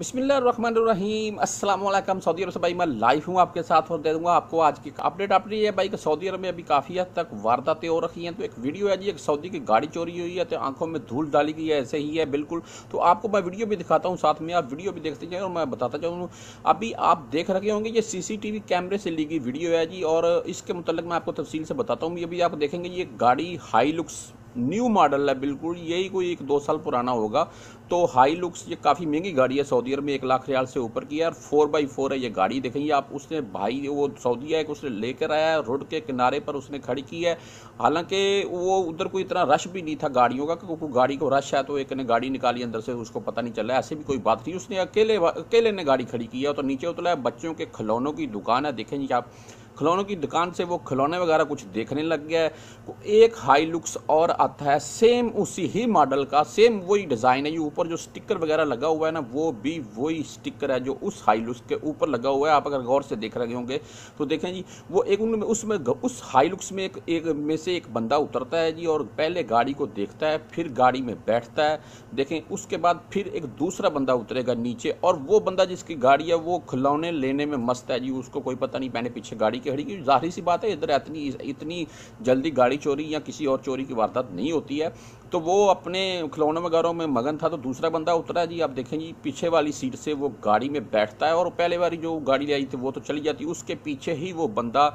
بسم اللہ الرحمن الرحیم السلام علیکم سعودی عرب سے بھائی میں لائیو ہوں آپ کے ساتھ اور دے دوں گا آپ کو آج کی اپڈیٹ آپ رہی ہے بھائی کہ سعودی عرب میں ابھی کافی حد تک وارداتیں ہو رکھی ہیں تو ایک ویڈیو ہے جی ایک سعودی کی گاڑی چوری ہوئی ہے تو آنکھوں میں دھول ڈالی گئی ہے ایسے ہی ہے بالکل تو آپ کو میں ویڈیو بھی دکھاتا ہوں ساتھ میں آپ ویڈیو بھی دیکھتے جائیں اور میں بتاتا چاہوں ہوں ابھی آپ دیکھ رکھے ہوں گے یہ سی سی ٹی وی کیمرے سے لی گئی ویڈیو ہے جی اور اس کے متعلق میں آپ کو تفصیل سے بتاتا ہوں یہ بھی آپ دیکھیں گے یہ جی، گاڑی ہائی لکس نیو ماڈل ہے بالکل یہی کوئی ایک دو سال پرانا ہوگا تو ہائی لکس یہ کافی مہنگی گاڑی ہے سعودی عرب میں ایک لاکھ ریال سے اوپر کی ہے فور بائی فور ہے یہ گاڑی دیکھیں آپ اس نے بھائی وہ سعودی ہے کہ اس نے لے کر آیا ہے روڈ کے کنارے پر اس نے کھڑی کی ہے حالانکہ وہ ادھر کوئی اتنا رش بھی نہیں تھا گاڑیوں کا کیونکہ گاڑی کو رش ہے تو ایک نے گاڑی نکالی اندر سے اس کو پتہ نہیں چلا ایسے بھی کوئی بات نہیں اس نے اکیلے اکیلے نے گاڑی کھڑی کی ہے تو نیچے اتلا ہے بچوں کے کھلونوں کی دکان ہے دیکھیں جی آپ کھلونوں کی دکان سے وہ کھلونے وغیرہ کچھ دیکھنے لگ گیا ہے ایک ہائی لکس اور آتا ہے سیم اسی ہی ماڈل کا سیم وہی ڈیزائن ہے یہ اوپر جو سٹکر وغیرہ لگا ہوا ہے نا وہ بھی وہی سٹکر ہے جو اس ہائی لکس کے اوپر لگا ہوا ہے آپ اگر غور سے دیکھ رہے ہوں گے تو دیکھیں جی وہ ایک ان میں اس میں اس ہائی لکس میں ایک ایک میں سے ایک بندہ اترتا ہے جی اور پہلے گاڑی کو دیکھتا ہے پھر گاڑی میں بیٹھتا ہے دیکھیں اس کے بعد پھر ایک دوسرا بندہ اترے گا نیچے اور وہ بندہ جس کی گاڑی ہے وہ کھلونے لینے میں مست ہے جی اس کو کوئی پتہ نہیں پہنے پیچھے گاڑی کے چڑھی کی ظاہری سی بات ہے ادھر اتنی اتنی جلدی گاڑی چوری یا کسی اور چوری کی واردات نہیں ہوتی ہے تو وہ اپنے کھلونے وغیرہ میں مگن تھا تو دوسرا بندہ اترا ہے جی آپ دیکھیں جی پیچھے والی سیٹ سے وہ گاڑی میں بیٹھتا ہے اور پہلے والی جو گاڑی لے آئی تھی وہ تو چلی جاتی اس کے پیچھے ہی وہ بندہ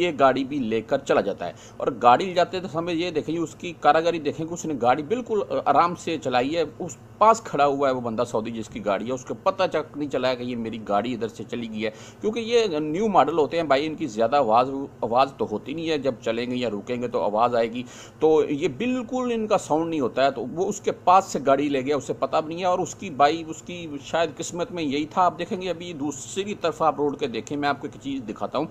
یہ گاڑی بھی لے کر چلا جاتا ہے اور گاڑی لے جاتے تو ہمیں یہ دیکھیں جی اس کی کاراگری دیکھیں کہ اس نے گاڑی بالکل آرام سے چلائی ہے اس پاس کھڑا ہوا ہے وہ بندہ سعودی جس کی گاڑی ہے اس کو پتہ چک نہیں ہے کہ یہ میری گاڑی ادھر سے چلی گئی ہے کیونکہ یہ نیو ماڈل ہوتے ہیں بھائی ان کی زیادہ آواز آواز تو ہوتی نہیں ہے جب چلیں گے یا رکیں گے تو آواز آئے گی تو یہ بالکل ان کا ساؤنڈ نہیں ہوتا ہے تو وہ اس کے پاس سے گاڑی لے گیا اسے پتہ بھی نہیں ہے اور اس کی بائی اس کی شاید قسمت میں یہی تھا آپ دیکھیں گے ابھی دوسری طرف آپ روڈ کے دیکھیں میں آپ کو ایک چیز دکھاتا ہوں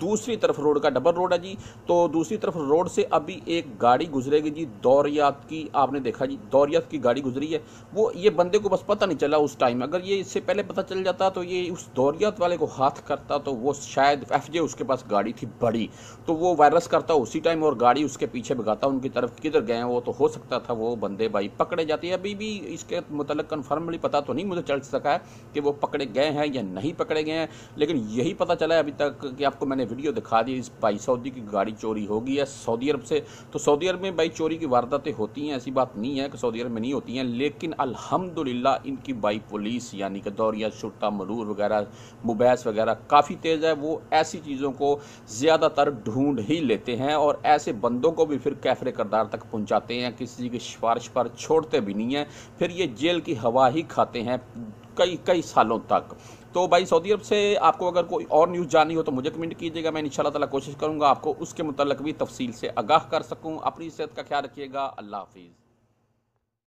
دوسری طرف روڈ کا ڈبل روڈ ہے جی تو دوسری طرف روڈ سے ابھی ایک گاڑی گزرے گی جی دوریات کی آپ نے دیکھا جی دوریات کی گاڑی گزری ہے وہ یہ بندے کو بس پتہ نہیں چلا اس ٹائم اگر یہ اس سے پہلے پتہ چل جاتا تو یہ اس دوریات والے کو ہاتھ کرتا تو وہ شاید ایف جے اس کے پاس گاڑی تھی بڑی تو وہ وائرس کرتا اسی ٹائم اور گاڑی اس کے پیچھے بھگاتا ان کی طرف کدھر گئے ہیں وہ تو ہو سکتا تھا وہ بندے بھائی پکڑے جاتے ہیں ابھی بھی اس کے متعلق کنفرملی پتہ تو نہیں مجھے چل سکا ہے کہ وہ پکڑے گئے ہیں یا نہیں پکڑے گئے ہیں لیکن یہی پتہ چلا ہے ابھی تک کہ آپ کو میں میں نے ویڈیو دکھا دی اس بھائی سعودی کی گاڑی چوری ہو ہے سعودی عرب سے تو سعودی عرب میں بھائی چوری کی واردتیں ہوتی ہیں ایسی بات نہیں ہے کہ سعودی عرب میں نہیں ہوتی ہیں لیکن الحمدللہ ان کی بھائی پولیس یعنی کہ دوریا شرطہ مرور وغیرہ مبیس وغیرہ کافی تیز ہے وہ ایسی چیزوں کو زیادہ تر ڈھونڈ ہی لیتے ہیں اور ایسے بندوں کو بھی پھر کیفر کردار تک پہنچاتے ہیں کسی کی سفارش پر چھوڑتے بھی نہیں ہیں پھر یہ جیل کی ہوا ہی کھاتے ہیں کئی کئی سالوں تک تو بھائی سعودی عرب سے آپ کو اگر کوئی اور نیوز جانی ہو تو مجھے کمنٹ کیجیے گا میں ان شاء اللہ تعالیٰ کوشش کروں گا آپ کو اس کے متعلق بھی تفصیل سے آگاہ کر سکوں اپنی صحت کا خیال رکھیے گا اللہ حافظ